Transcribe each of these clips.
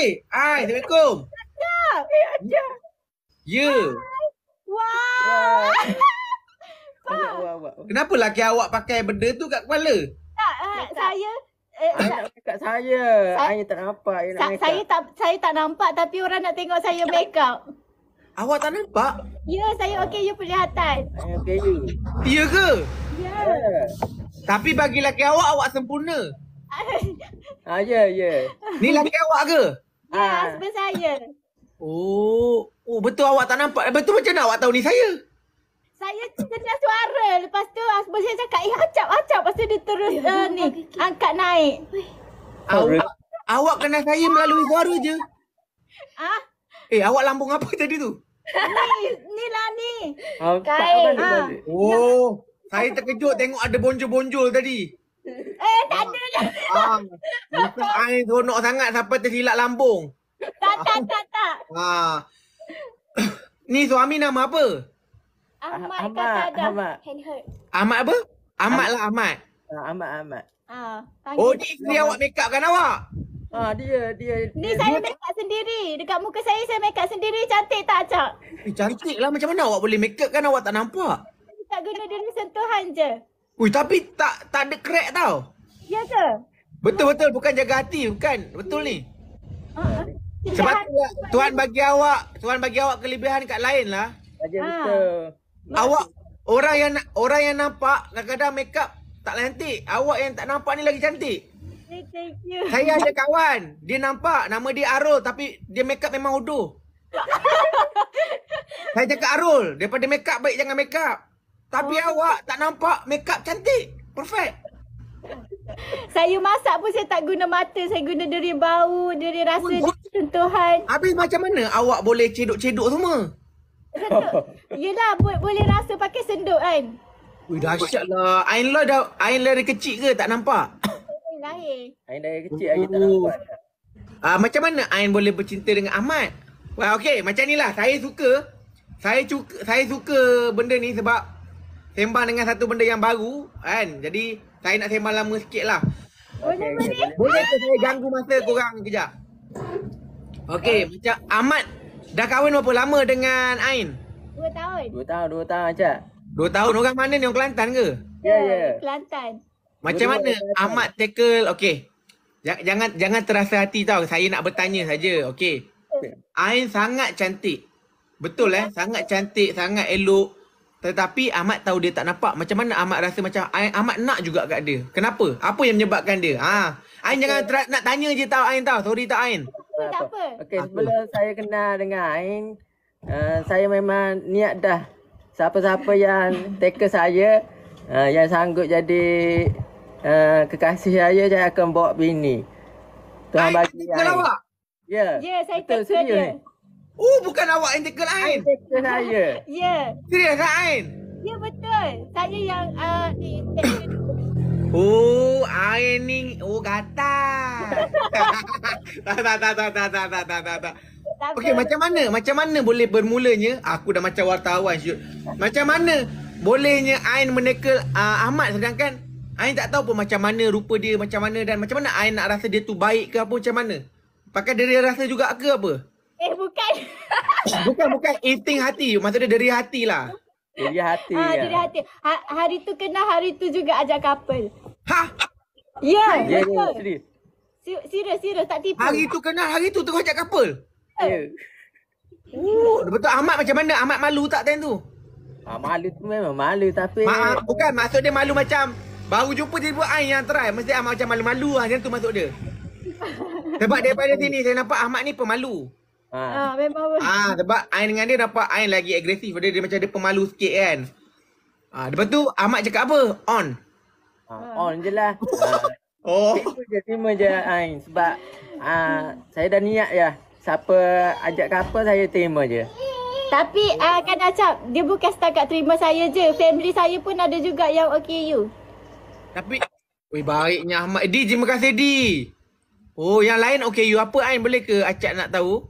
Hai, Assalamualaikum. Ya, ya, ya. Ya. Wah. Kenapa laki awak pakai benda tu kat kepala? Tak, uh, eh, tak. saya Eh, tak. Kat saya. Saya tak nampak. Sa- nak saya tak saya tak nampak tapi orang nak tengok saya make up. Awak tak nampak? Ya, yeah, saya ah. okey you perlihatan. Eh, okay you. Ya yeah, ke? Ya. Yeah. Tapi bagi laki awak awak sempurna. ah, ya, ya. Ni laki awak ke? Ha, ah, ah. husband saya. Oh, oh betul awak tak nampak. Eh, betul macam mana awak tahu ni saya? Saya dengar suara. Lepas tu husband ah, saya cakap, eh acap, acap. Lepas tu dia terus ya, uh, ni, kaki. angkat naik. Awak, awak kenal saya melalui suara je. Ah? Eh, awak lambung apa tadi tu? Ni, ni lah ni. Kain. Ha. Oh, saya terkejut tengok ada bonjol-bonjol tadi. Eh, tak ada. Bukan ah, air seronok sangat sampai tersilap lambung. Tak, tak, tak, tak. Ah. ni suami nama apa? Ahmad, Ahmad kata Ahmad. Ahmad apa? Ahmad lah Ahmad. Ah, Ahmad, Ahmad. Ah, oh, dia isteri awak make up kan awak? Ah, dia, dia. Ni dia, saya make up sendiri. Dekat muka saya, saya make up sendiri. Cantik tak, Cak? Eh, cantik lah. Macam mana awak boleh make up kan awak tak nampak? Tak guna diri sentuhan je. Ui, tapi tak tak ada crack tau. Ya ke? Betul betul bukan jaga hati bukan betul ni. Ah. Sebab tu, tuan bagi awak, Tuhan bagi awak kelebihan kat lain lah. Ha. Awak orang yang orang yang nampak kadang-kadang makeup tak cantik. Awak yang tak nampak ni lagi cantik. Thank you. Saya ada kawan, dia nampak nama dia Arul tapi dia makeup memang hodoh. Saya cakap Arul, daripada makeup baik jangan makeup. Tapi oh. awak tak nampak makeup cantik. Perfect. Saya masak pun saya tak guna mata. Saya guna deri bau, deri rasa, oh, deri sentuhan. Habis macam mana awak boleh cedok-cedok semua? Yelah, bu- boleh rasa pakai senduk kan? Wih, dahsyat lah. Ain lah dah, Ain lah dari kecil ke tak nampak? Lahir. Ain dari kecil lagi tak oh. nampak. Uh, macam mana Ain boleh bercinta dengan Ahmad? Wah, okey, Macam ni lah. Saya suka. Saya, suka. saya suka benda ni sebab sembang dengan satu benda yang baru kan. Jadi saya nak sembang lama sikit lah. Boleh ke saya ganggu masa korang kejap? Okay, eh. Ah. macam Ahmad dah kahwin berapa lama dengan Ain? Dua tahun. Dua tahun, dua tahun macam. Dua tahun, orang mana ni? Orang Kelantan ke? Ya, yeah, ya. Yeah. Kelantan. Macam mana Kelantan. Ahmad tackle, okey. Jangan jangan terasa hati tau, saya nak bertanya saja, Okay. Ain sangat cantik. Betul eh, sangat cantik, sangat elok. Tetapi Ahmad tahu dia tak nampak. Macam mana Ahmad rasa macam Ahmad nak juga kat dia. Kenapa? Apa yang menyebabkan dia? Ha. Ain okay. jangan tra- nak tanya je tahu. Ain tahu. Sorry tak Ain. Tak apa. Okey, sebelum saya kenal dengan Ain, uh, saya memang niat dah siapa-siapa yang take saya uh, yang sanggup jadi uh, kekasih saya saya akan bawa bini. Tuhan Ain, bagi Ya. Ya, yeah. yeah, saya Betul, teka dia. Ni. Oh, bukan awak yang tackle Ain. Ain tackle saya. Ya. Serius tak lah, Ain? Ya, betul. Saya yang uh, di Oh, Ain ni. Oh, kata. tak, tak, tak, tak, tak, tak, tak, tak, tak, tak. Okey, macam mana? Macam mana boleh bermulanya? Aku dah macam wartawan, Syut. Macam mana bolehnya Ain menekel uh, Ahmad sedangkan Ain tak tahu pun macam mana rupa dia, macam mana dan macam mana Ain nak rasa dia tu baik ke apa, macam mana? Pakai dia rasa juga ke apa? Eh bukan. bukan bukan eating hati. Maksudnya dari hati lah. Dari hati. Ah, ya. dari hati. Ha, hari tu kena hari tu juga ajak couple. Ha? Ya. Yeah, ya, yeah, ya, yeah, serius. Serius, Tak tipu. Hari tu kenal hari tu tengok ajak couple. Ya. Yeah. Oh, uh, betul Ahmad macam mana? Ahmad malu tak time tu? Ah, malu tu memang malu tapi. Ma, ah, bukan maksud dia malu macam baru jumpa dia buat ai yang try. Mesti Ahmad macam malu-malu lah. Macam tu maksud dia. Sebab daripada sini saya nampak Ahmad ni pemalu. Ha. Ah, memang pun. Ah, sebab Ain dengan dia nampak Ain lagi agresif. Dia, dia macam dia pemalu sikit kan. Ah, lepas tu Ahmad cakap apa? On. Ah, on je lah. oh. Terima je, terima je Ain. Sebab ah, saya dah niat ya. Siapa ajak ke apa saya terima je. Tapi uh, kan Acap, dia bukan setakat terima saya je. Family saya pun ada juga yang okay you. Tapi, weh baiknya Ahmad. Di, terima kasih Di. Oh, yang lain okay you. Apa Ain boleh ke Acap nak tahu?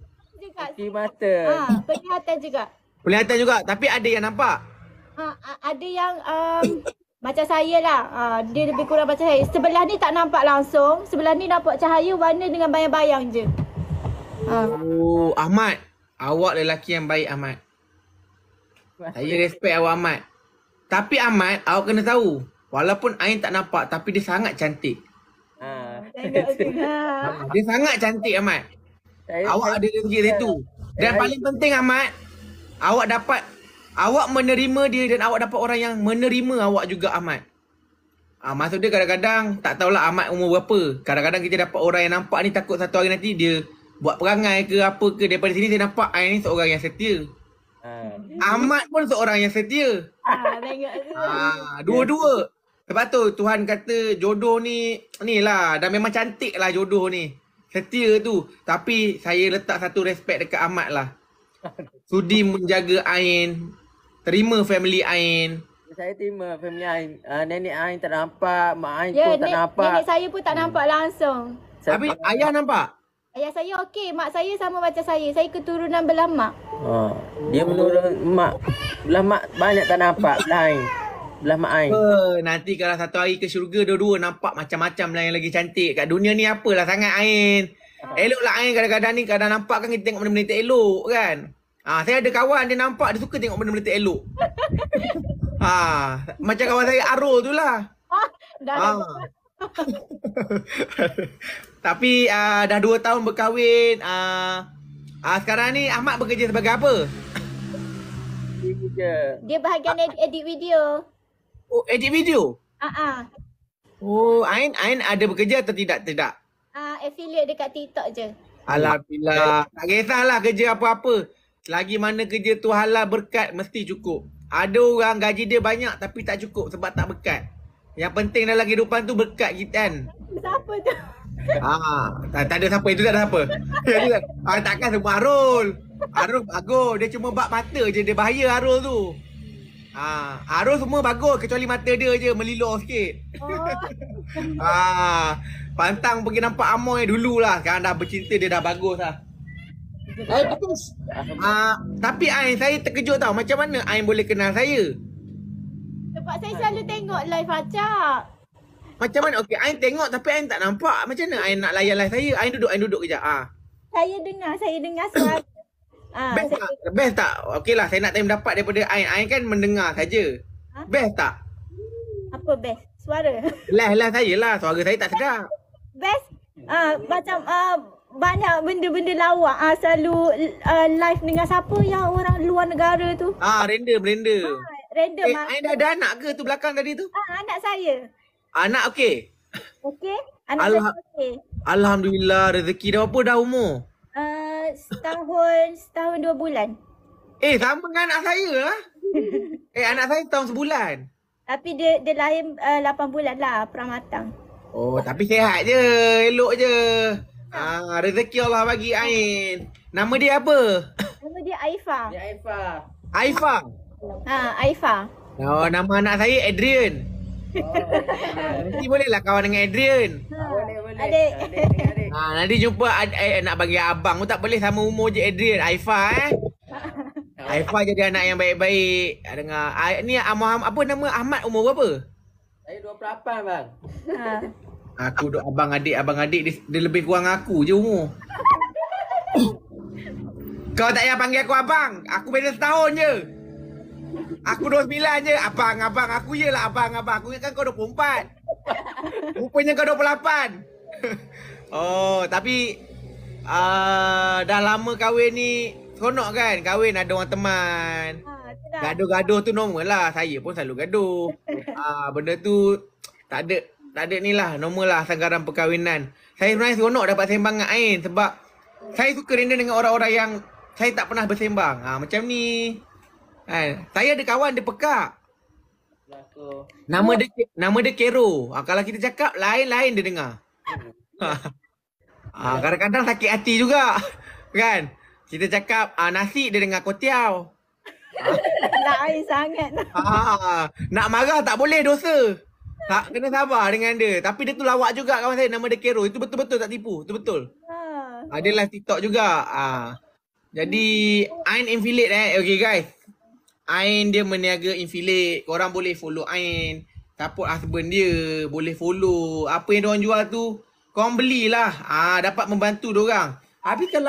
juga. Cuci mata. Ha, penglihatan juga. Penglihatan juga. Tapi ada yang nampak? Ha, ada yang um, macam saya lah. Ha, dia lebih kurang macam saya. Sebelah ni tak nampak langsung. Sebelah ni nampak cahaya warna dengan bayang-bayang je. Ha. Oh, Ahmad. Awak lelaki yang baik, Ahmad. Saya respect awak, Ahmad. Tapi Ahmad, awak kena tahu. Walaupun Ain tak nampak, tapi dia sangat cantik. Ha. Dia sangat cantik, Ahmad. Awak ada rezeki dari tu. Dan paling penting Amat, awak dapat awak menerima dia dan awak dapat orang yang menerima awak juga Amat. Ah, maksud dia kadang-kadang tak tahulah Amat umur berapa. Kadang-kadang kita dapat orang yang nampak ni takut satu hari nanti dia buat perangai ke apa ke. Daripada sini saya nampak saya ni seorang yang setia. Uh. Ahmad pun seorang yang setia. Ah, ah dua-dua. Sebab tu Tuhan kata jodoh ni ni lah dan memang cantik lah jodoh ni setia tu tapi saya letak satu respect dekat Ahmad lah sudi menjaga Ain terima family Ain saya terima family Ain uh, nenek Ain tak nampak mak Ain yeah, pun nek, tak nampak nenek saya pun tak hmm. nampak hmm. langsung tapi ayah nampak ayah saya okey mak saya sama macam saya saya keturunan belah mak ha. dia menurut mak belah mak banyak tak nampak lain Belah mak ai. nanti kalau satu hari ke syurga dua-dua nampak macam-macam lah yang lagi cantik. Kat dunia ni apalah sangat Ain. Ha. Elok lah Ain kadang-kadang ni kadang nampak kan kita tengok benda-benda tak elok kan. Ah ha, saya ada kawan dia nampak dia suka tengok benda-benda tak elok. ha, macam kawan saya Arul tu lah. Ha, dah ha. Tapi uh, dah 2 tahun berkahwin uh, uh, Sekarang ni Ahmad bekerja sebagai apa? Dia bahagian edit, edit video Oh, edit video? Haa. Ah, ah. Oh, Ain Ain ada bekerja atau tidak? Tidak. Ah, uh, affiliate dekat TikTok je. Alhamdulillah. Tak kisahlah kerja apa-apa. Selagi mana kerja tu halal berkat mesti cukup. Ada orang gaji dia banyak tapi tak cukup sebab tak berkat. Yang penting dalam kehidupan tu berkat kita kan. Siapa tu? Ah, tak, tak ada siapa itu tak ada siapa. ah, takkan semua Arul. Arul bagus, dia cuma bak mata je dia bahaya Arul tu. Ah, arus semua bagus kecuali mata dia je melilur sikit. Oh. ah, pantang pergi nampak Amoy dululah. Sekarang dah bercinta dia dah bagus lah. Ay, bagus. Ah, tapi Ain, saya terkejut tau. Macam mana Ain boleh kenal saya? Sebab saya selalu tengok live acak. Macam mana? Okey, Ain tengok tapi Ain tak nampak. Macam mana Ain nak layan live saya? Ain duduk, Ain duduk kejap. Ah. Saya dengar, saya dengar suara. Ha, best tak? Tengok. Best tak? Okey lah saya nak time dapat daripada Ain. Ain kan mendengar saja. Ha? Best tak? Apa best? Suara? Lah lah saya lah. Suara saya tak sedap. Best? Uh, macam uh, banyak benda-benda lawak uh, selalu uh, live dengan siapa yang orang luar negara tu? Ah, ha, random, random. Ha, random. Eh, Ain dah ada anak ke tu belakang tadi tu? Ah, anak saya. Anak okey. Okey. Anak saya. okey. Alhamdulillah rezeki dah apa dah umur? Uh, setahun setahun dua bulan. Eh sama dengan anak saya lah. eh anak saya tahun sebulan. Tapi dia dia lahir eh, lapan bulan lah pramatang. Oh tapi sehat je, elok je. Ah rezeki Allah bagi Ain. Nama dia apa? Nama dia Aifa. Dia Aifa. Aifa. Ha, Aifa. Oh, nama anak saya Adrian. Oh, Nanti bolehlah kawan dengan Adrian. Ha adik. Adik. Ha, nanti jumpa ad, eh, nak bagi abang. Kau oh, tak boleh sama umur je Adrian, Aifa eh. Aifa jadi anak yang baik-baik. Ah, dengar. Ay, ah, ni Ahmad apa nama Ahmad umur berapa? Saya 28 bang. Ha. Aku dok abang adik, abang adik dia, dia lebih kurang aku je umur. Kau tak payah panggil aku abang. Aku beza setahun je. Aku 29 je. Abang, abang. Aku je lah. abang, abang. Aku kan kau 24. Rupanya kau 28. Oh, tapi uh, dah lama kahwin ni seronok kan? Kahwin ada orang teman. Ha, gaduh-gaduh tu normal lah. Saya pun selalu gaduh. Ah, uh, benda tu tak ada tak ada ni lah. Normal lah sanggaran perkahwinan. Saya sebenarnya seronok dapat sembang dengan Ain sebab saya suka rindu dengan orang-orang yang saya tak pernah bersembang. Ah, macam ni. Kan? Saya ada kawan dia pekak. Nama dia nama dia Kero. Ah, kalau kita cakap lain-lain dia dengar ha. ha. Kadang-kadang sakit hati juga Kan Kita cakap ha, Nasi dia dengar kotiau Nak ha. air sangat ha. Nak marah tak boleh dosa tak kena sabar dengan dia. Tapi dia tu lawak juga kawan saya. Nama dia Kero. Itu betul-betul tak tipu. Itu betul. Ha. Ada live TikTok juga. Ha. Jadi Ain Infilate eh. Okay guys. Ain dia meniaga Infilate. Korang boleh follow Ain. Support husband dia. Boleh follow. Apa yang diorang jual tu. Kau belilah. Ah dapat membantu dia orang. Habis kalau